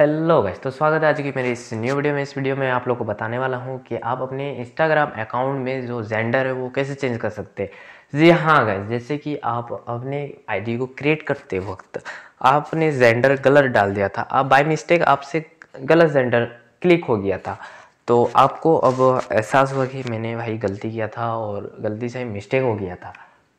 hello guys तो स्वागत है आज की मेरी इस न्यू वीडियो में इस वीडियो में आप लोग को बताने वाला हूँ कि आप अपने इंस्टाग्राम अकाउंट में जो जेंडर है वो कैसे चेंज कर सकते हैं जी हाँ गैस जैसे कि आप अपने आईडी को क्रिएट करते वक्त आपने जेंडर गलत डाल दिया था आप बाय मिस्टेक आपसे गलत जेंडर क्लिक हो गया था तो आपको अब एहसास हुआ कि मैंने भाई गलती किया था और गलती से मिस्टेक हो गया था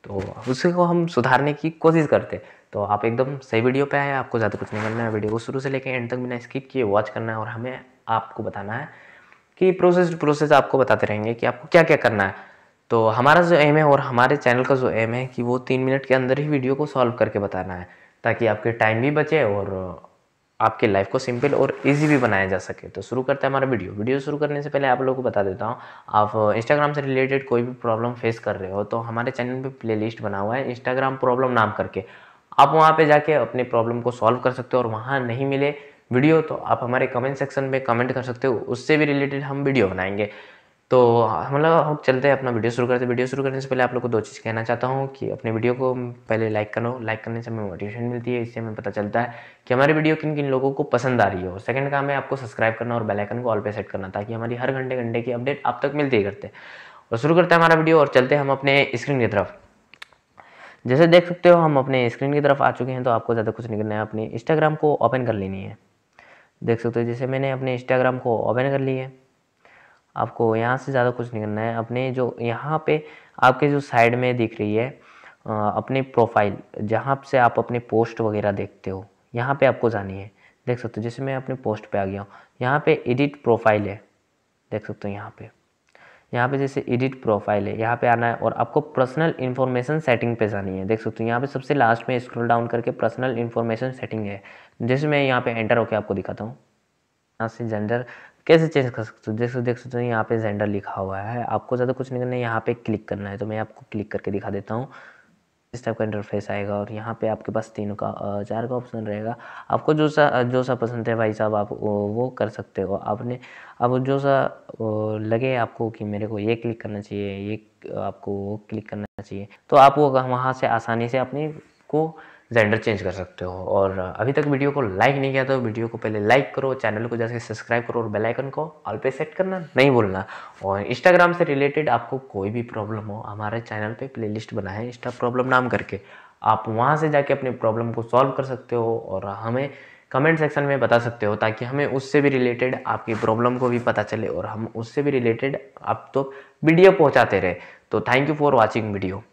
तो को तो हम सुधारने की कोशिश करते हैं तो आप एकदम सही वीडियो पे आए आपको ज़्यादा कुछ नहीं करना है वीडियो को शुरू से लेकर एंड तक बिना स्किप किए वॉच करना है और हमें आपको बताना है कि प्रोसेस प्रोसेस आपको बताते रहेंगे कि आपको क्या क्या करना है तो हमारा जो एम है और हमारे चैनल का जो एम है कि वो तीन मिनट के अंदर ही वीडियो को सॉल्व करके बताना है ताकि आपके टाइम भी बचे और आपके लाइफ को सिंपल और इजी भी बनाया जा सके तो शुरू करते हैं हमारा वीडियो वीडियो शुरू करने से पहले आप लोगों को बता देता हूँ आप इंस्टाग्राम से रिलेटेड कोई भी प्रॉब्लम फेस कर रहे हो तो हमारे चैनल पे प्लेलिस्ट बना हुआ है इंस्टाग्राम प्रॉब्लम नाम करके आप वहाँ पे जाके अपने प्रॉब्लम को सॉल्व कर सकते हो और वहाँ नहीं मिले वीडियो तो आप हमारे कमेंट सेक्शन में कमेंट कर सकते हो उससे भी रिलेटेड हम वीडियो बनाएंगे तो मतलब हम चलते हैं अपना वीडियो शुरू करते हैं वीडियो शुरू करने से पहले आप लोग को दो चीज़ कहना चाहता हूँ कि अपने वीडियो को पहले लाइक करो लाइक करने से हमें मोटिवेशन मिलती है इससे हमें पता चलता है कि हमारी वीडियो किन किन लोगों को पसंद आ रही हो सेकंड काम है आपको सब्सक्राइब करना और बेलाइकन को ऑल पे सेट करना ताकि हमारी हर घंटे घंटे की अपडेट आप तक मिलती ही करते और शुरू करते हैं हमारा वीडियो और चलते हैं हम अपने स्क्रीन की तरफ जैसे देख सकते हो हम अपने स्क्रीन की तरफ आ चुके हैं तो आपको ज़्यादा कुछ नहीं करना है अपने इंस्टाग्राम को ओपन कर लेनी है देख सकते हो जैसे मैंने अपने इंस्टाग्राम को ओपन कर ली है आपको यहाँ से ज़्यादा कुछ नहीं करना है अपने जो यहाँ पे आपके जो साइड में दिख रही है अपनी प्रोफाइल जहाँ से आप अपने पोस्ट वगैरह देखते हो यहाँ पे आपको जानी है देख सकते हो जैसे मैं अपने पोस्ट पे आ गया हूँ यहाँ पे एडिट प्रोफाइल है देख सकते हो यहाँ पे यहाँ पे जैसे एडिट प्रोफाइल है यहाँ पे आना है और आपको पर्सनल इन्फॉर्मेशन सेटिंग पे जानी है देख सकते हो यहाँ पे सबसे लास्ट में स्क्रॉल डाउन करके पर्सनल इन्फॉर्मेशन सेटिंग है जैसे मैं यहाँ पे एंटर होकर आपको दिखाता हूँ यहाँ से जेंडर कैसे चेंज कर सकते हो देख सकते देख सकते हो यहाँ पे जेंडर लिखा हुआ है आपको ज़्यादा कुछ नहीं करना है यहाँ पे क्लिक करना है तो मैं आपको क्लिक करके दिखा देता हूँ इस टाइप का इंटरफेस आएगा और यहाँ पे आपके पास तीनों का चार का ऑप्शन रहेगा आपको जो सा जो सा पसंद है भाई साहब आप वो कर सकते हो आपने अब जो सा लगे आपको कि मेरे को ये क्लिक करना चाहिए ये आपको वो क्लिक करना चाहिए तो आप वो वहाँ से आसानी से अपने को जेंडर चेंज कर सकते हो और अभी तक वीडियो को लाइक नहीं किया तो वीडियो को पहले लाइक करो चैनल को जैसे सब्सक्राइब करो और बेल आइकन को ऑल पे सेट करना नहीं भूलना और इंस्टाग्राम से रिलेटेड आपको कोई भी प्रॉब्लम हो हमारे चैनल पे प्लेलिस्ट बना है इंस्टा प्रॉब्लम नाम करके आप वहाँ से जाके अपने प्रॉब्लम को सॉल्व कर सकते हो और हमें कमेंट सेक्शन में बता सकते हो ताकि हमें उससे भी रिलेटेड आपकी प्रॉब्लम को भी पता चले और हम उससे भी रिलेटेड आप तो वीडियो पहुँचाते रहे तो thank you for watching video